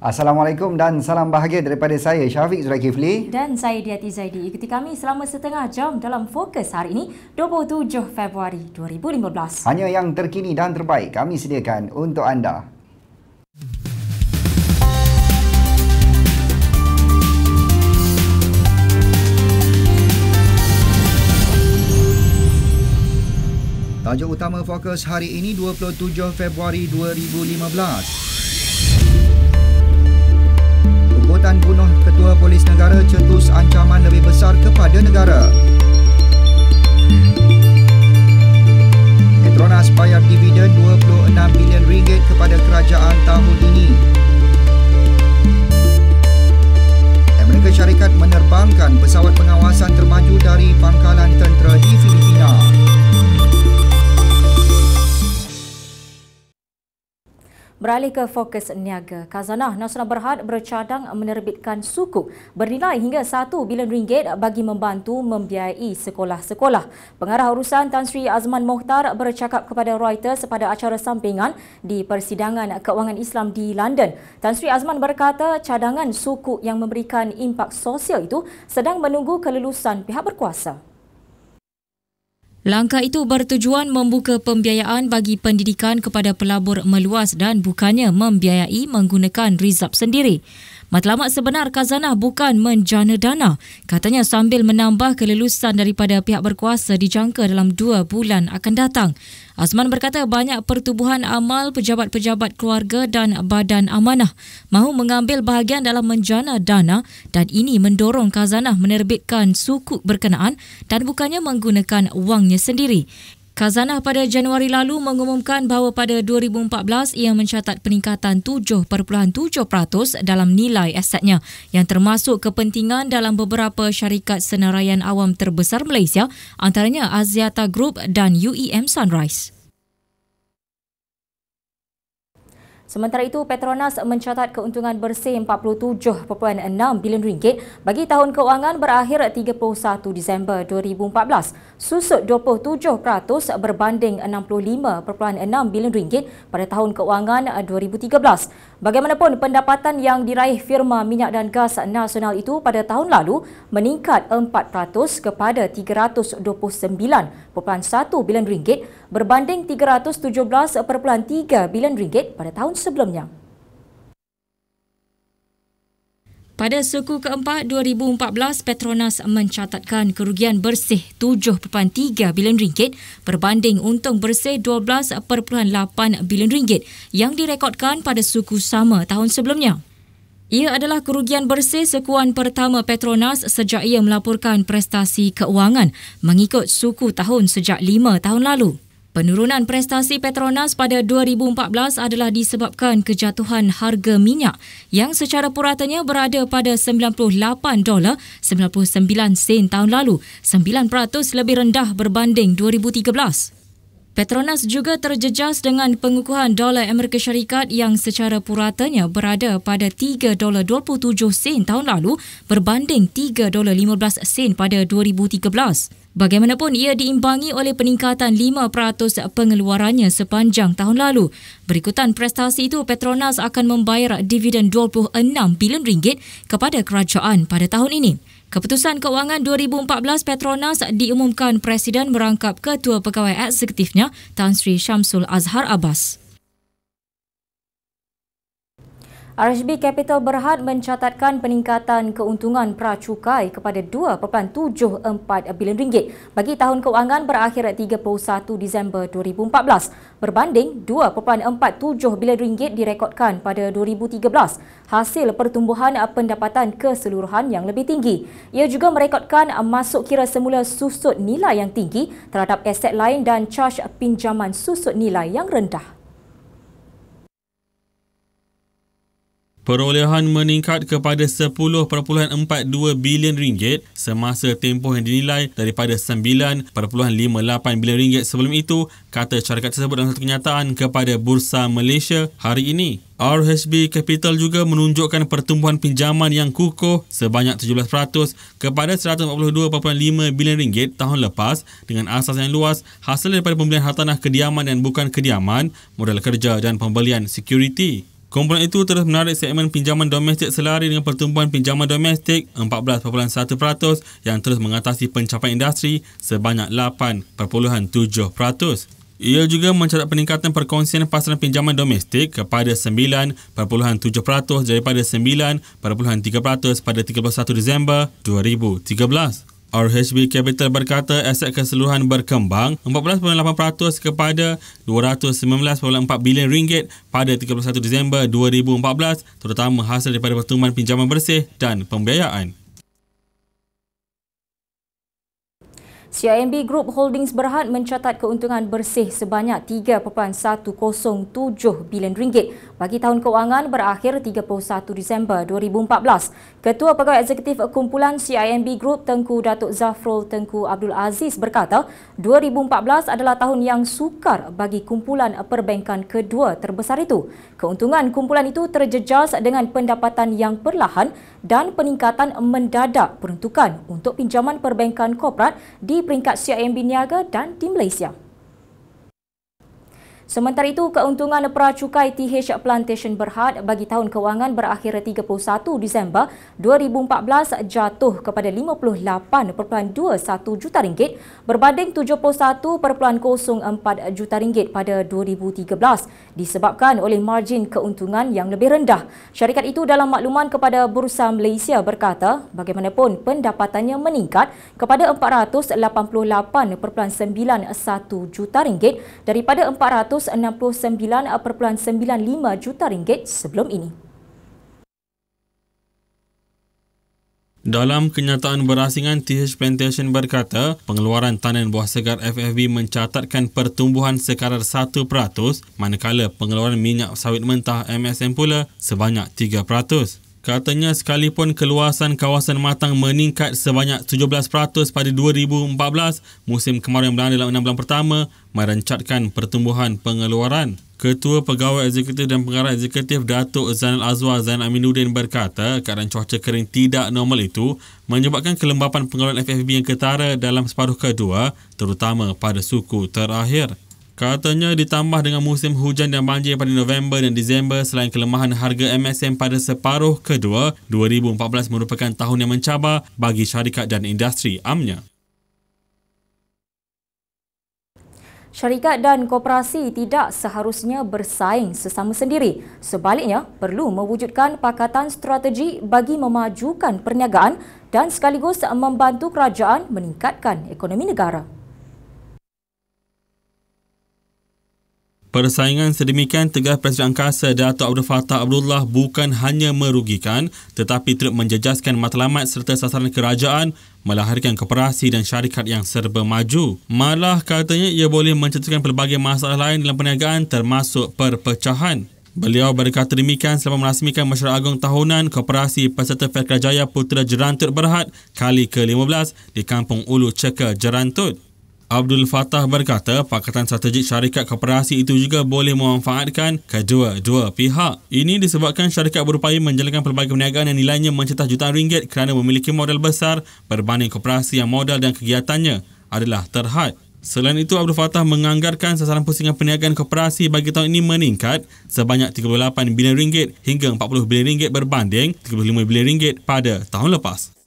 Assalamualaikum dan salam bahagia daripada saya Syafiq Zulaikifli dan saya Diati Zaidi. Ikuti kami selama setengah jam dalam fokus hari ini 27 Februari 2015. Hanya yang terkini dan terbaik kami sediakan untuk anda. Tajuk utama fokus hari ini 27 Februari 2015 jabatan bunuh ketua polis negara cetus ancaman lebih besar kepada negara. Petronas bayar dividen 26 bilion ringgit kepada kerajaan tahun ini. Amerika Syarikat menerbangkan pesawat pengawasan termaju dari pangkalan tentera di Filipina. Beralih ke fokus niaga, Kazanah Nasional Berhad bercadang menerbitkan suku bernilai hingga RM1 bilion ringgit bagi membantu membiayai sekolah-sekolah. Pengarah urusan Tan Sri Azman Mohtar bercakap kepada Reuters pada acara sampingan di Persidangan Keuangan Islam di London. Tan Sri Azman berkata cadangan suku yang memberikan impak sosial itu sedang menunggu kelulusan pihak berkuasa. Langkah itu bertujuan membuka pembiayaan bagi pendidikan kepada pelabur meluas dan bukannya membiayai menggunakan rizab sendiri. Matlamat sebenar Kazana bukan menjana dana, katanya sambil menambah kelulusan daripada pihak berkuasa dijangka dalam dua bulan akan datang. Azman berkata banyak pertubuhan amal pejabat-pejabat keluarga dan badan amanah mahu mengambil bahagian dalam menjana dana dan ini mendorong Kazanah menerbitkan suku berkenaan dan bukannya menggunakan wangnya sendiri. Kazanah pada Januari lalu mengumumkan bahawa pada 2014 ia mencatat peningkatan 7.7% dalam nilai asetnya yang termasuk kepentingan dalam beberapa syarikat senaraian awam terbesar Malaysia antaranya Aziata Group dan UEM Sunrise. Sementara itu, Petronas mencatat keuntungan bersih 47.6 bilion ringgit bagi tahun keuangan berakhir 31 Disember 2014, susut 27% berbanding 65.6 bilion ringgit pada tahun keuangan 2013. Bagaimanapun, pendapatan yang diraih firma minyak dan gas nasional itu pada tahun lalu meningkat 4% kepada 329.1 bilion ringgit berbanding 317.3 bilion ringgit pada tahun sebelumnya. Pada suku keempat 2014, Petronas mencatatkan kerugian bersih 7.3 bilion ringgit berbanding untung bersih 12.8 bilion ringgit yang direkodkan pada suku sama tahun sebelumnya. Ia adalah kerugian bersih sekuan pertama Petronas sejak ia melaporkan prestasi keuangan mengikut suku tahun sejak 5 tahun lalu. Penurunan prestasi Petronas pada 2014 adalah disebabkan kejatuhan harga minyak yang secara puratanya berada pada 98 sen tahun lalu, 9% lebih rendah berbanding 2013. Petronas juga terjejas dengan pengukuhan dolar Amerika Syarikat yang secara puratanya berada pada 3.27 sen tahun lalu berbanding 3.15 sen pada 2013. Bagaimanapun, ia diimbangi oleh peningkatan 5% pengeluarannya sepanjang tahun lalu. Berikutan prestasi itu, Petronas akan membayar dividen RM26 bilion kepada kerajaan pada tahun ini. Keputusan keuangan 2014 Petronas diumumkan Presiden merangkap Ketua Pegawai Eksekutifnya Tan Sri Syamsul Azhar Abbas. RHB Capital Berhad mencatatkan peningkatan keuntungan pracukai kepada 2.74 bilion ringgit bagi tahun kewangan berakhir 31 Disember 2014 berbanding 2.47 bilion ringgit direkodkan pada 2013 hasil pertumbuhan pendapatan keseluruhan yang lebih tinggi. Ia juga merekodkan masuk kira semula susut nilai yang tinggi terhadap aset lain dan charge pinjaman susut nilai yang rendah. Perolehan meningkat kepada 10.42 bilion ringgit semasa tempoh yang dinilai daripada 9.58 bilion ringgit sebelum itu, kata syarikat tersebut dalam satu kenyataan kepada Bursa Malaysia hari ini. RHB Capital juga menunjukkan pertumbuhan pinjaman yang kukuh sebanyak 17% kepada 142.5 bilion ringgit tahun lepas dengan asas yang luas hasil daripada pembelian hartanah kediaman dan bukan kediaman, modal kerja dan pembelian security. Kumpulan itu terus menarik segmen pinjaman domestik selari dengan pertumbuhan pinjaman domestik 14.1% yang terus mengatasi pencapaian industri sebanyak 8.7%. Ia juga mencatat peningkatan perkongsian pasaran pinjaman domestik kepada 9.7% daripada 9.3% pada 31 Disember 2013. RHB Capital berkata aset keseluruhan berkembang 14.8% kepada 219.4 bilion ringgit pada 31 Disember 2014 terutama hasil daripada pertumbuhan pinjaman bersih dan pembiayaan. CIMB Group Holdings Berhad mencatat keuntungan bersih sebanyak 3.107 bilion ringgit bagi tahun kewangan berakhir 31 Disember 2014. Ketua Pegawai Eksekutif Kumpulan CIMB Group Tengku Datuk Zafrul Tengku Abdul Aziz berkata, 2014 adalah tahun yang sukar bagi kumpulan perbankan kedua terbesar itu. Keuntungan kumpulan itu terjejas dengan pendapatan yang perlahan dan peningkatan mendadak peruntukan untuk pinjaman perbankan korporat di peringkat CIMB Niaga dan Tim Malaysia. Sementara itu, keuntungan peracukai TH Plantation Berhad bagi tahun kewangan berakhir 31 Disember 2014 jatuh kepada 58.21 juta ringgit berbanding 71.04 juta ringgit pada 2013 disebabkan oleh margin keuntungan yang lebih rendah. Syarikat itu dalam makluman kepada Bursa Malaysia berkata bagaimanapun pendapatannya meningkat kepada 488.91 juta ringgit daripada 400 169.95 juta ringgit sebelum ini. Dalam kenyataan berasingan, TH Plantation berkata pengeluaran tanen buah segar FFB mencatatkan pertumbuhan sekadar 1% manakala pengeluaran minyak sawit mentah MSM pula sebanyak 3%. Katanya sekalipun keluasan kawasan matang meningkat sebanyak 17% pada 2014 musim kemarau yang berlalu dalam enam bulan pertama merencatkan pertumbuhan pengeluaran. Ketua Pegawai Eksekutif dan Pengarah Eksekutif Datuk Zainal Azwar Zainal Aminuddin berkata keadaan cuaca kering tidak normal itu menyebabkan kelembapan pengeluaran FFB yang ketara dalam separuh kedua terutama pada suku terakhir. Katanya ditambah dengan musim hujan dan banjir pada November dan Disember selain kelemahan harga MSM pada separuh kedua, 2014 merupakan tahun yang mencabar bagi syarikat dan industri amnya. Syarikat dan koperasi tidak seharusnya bersaing sesama sendiri. Sebaliknya, perlu mewujudkan pakatan strategi bagi memajukan perniagaan dan sekaligus membantu kerajaan meningkatkan ekonomi negara. Persaingan sedemikian tegas Presiden Angkasa Dato' Abdul Fattah Abdullah bukan hanya merugikan tetapi turut menjejaskan matlamat serta sasaran kerajaan melahirkan koperasi dan syarikat yang serba maju. Malah katanya ia boleh mencetuskan pelbagai masalah lain dalam perniagaan termasuk perpecahan. Beliau berkata demikian selepas merasmikan masyarakat Agung Tahunan Koperasi Peserta Fair Kerajaya Putera Jerantut Berhad kali ke-15 di Kampung Ulu Ceka Jerantut. Abdul Fatah berkata Pakatan Strategik Syarikat Koperasi itu juga boleh memanfaatkan kedua-dua pihak. Ini disebabkan syarikat berupaya menjalankan pelbagai perniagaan yang nilainya mencetak jutaan ringgit kerana memiliki modal besar berbanding koperasi yang modal dan kegiatannya adalah terhad. Selain itu, Abdul Fatah menganggarkan sasaran pusingan perniagaan koperasi bagi tahun ini meningkat sebanyak 38 bilion ringgit hingga 40 bilion ringgit berbanding 35 bilion ringgit pada tahun lepas.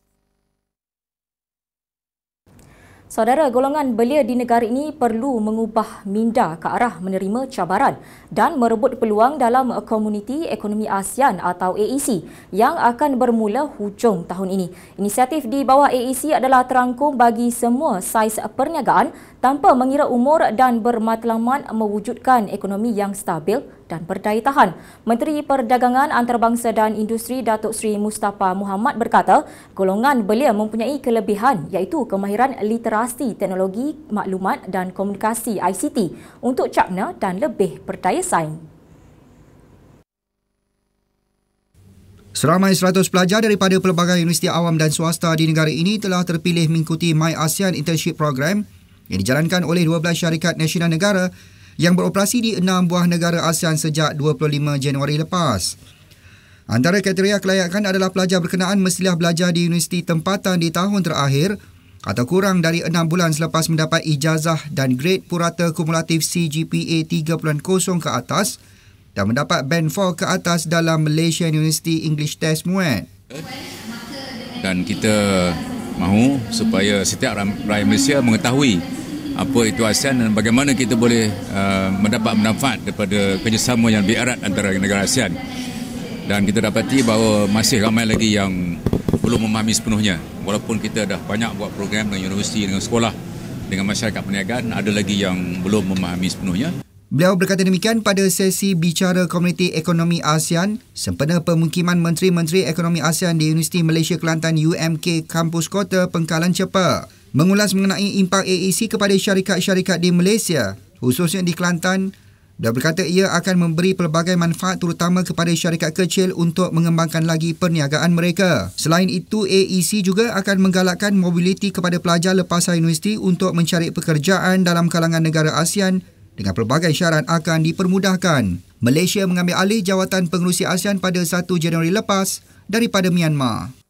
Saudara golongan belia di negara ini perlu mengubah minda ke arah menerima cabaran dan merebut peluang dalam Komuniti Ekonomi ASEAN atau AEC yang akan bermula hujung tahun ini. Inisiatif di bawah AEC adalah terangkum bagi semua saiz perniagaan tanpa mengira umur dan bermatlamat mewujudkan ekonomi yang stabil dan berdaya tahan. Menteri Perdagangan Antarabangsa dan Industri Datuk Seri Mustafa Muhammad berkata, golongan belia mempunyai kelebihan iaitu kemahiran literasi teknologi maklumat dan komunikasi ICT untuk cakna dan lebih berdaya saing. Seramai 100 pelajar daripada pelbagai universiti awam dan swasta di negara ini telah terpilih mengikuti My ASEAN Internship Program yang dijalankan oleh 12 syarikat nasional negara yang beroperasi di enam buah negara ASEAN sejak 25 Januari lepas. Antara kriteria kelayakan adalah pelajar berkenaan mestilah belajar di universiti tempatan di tahun terakhir atau kurang dari enam bulan selepas mendapat ijazah dan grade purata kumulatif CGPA 3.0 ke atas dan mendapat band 4 ke atas dalam Malaysia University English Test MUET. Dan kita mahu supaya setiap rakyat Malaysia mengetahui apa itu ASEAN dan bagaimana kita boleh uh, mendapat manfaat daripada kerjasama yang lebih erat antara negara ASEAN. Dan kita dapati bahawa masih ramai lagi yang belum memahami sepenuhnya. Walaupun kita dah banyak buat program dengan universiti, dengan sekolah, dengan masyarakat perniagaan, ada lagi yang belum memahami sepenuhnya. Beliau berkata demikian pada sesi bicara Komuniti Ekonomi ASEAN sempena pemukiman Menteri-Menteri Ekonomi ASEAN di Universiti Malaysia Kelantan UMK Kampus Kota Pengkalan Cepat mengulas mengenai impak AEC kepada syarikat-syarikat di Malaysia khususnya di Kelantan dan berkata ia akan memberi pelbagai manfaat terutama kepada syarikat kecil untuk mengembangkan lagi perniagaan mereka. Selain itu, AEC juga akan menggalakkan mobiliti kepada pelajar lepasan universiti untuk mencari pekerjaan dalam kalangan negara ASEAN dengan pelbagai syarat akan dipermudahkan. Malaysia mengambil alih jawatan pengurusi ASEAN pada 1 Januari lepas daripada Myanmar.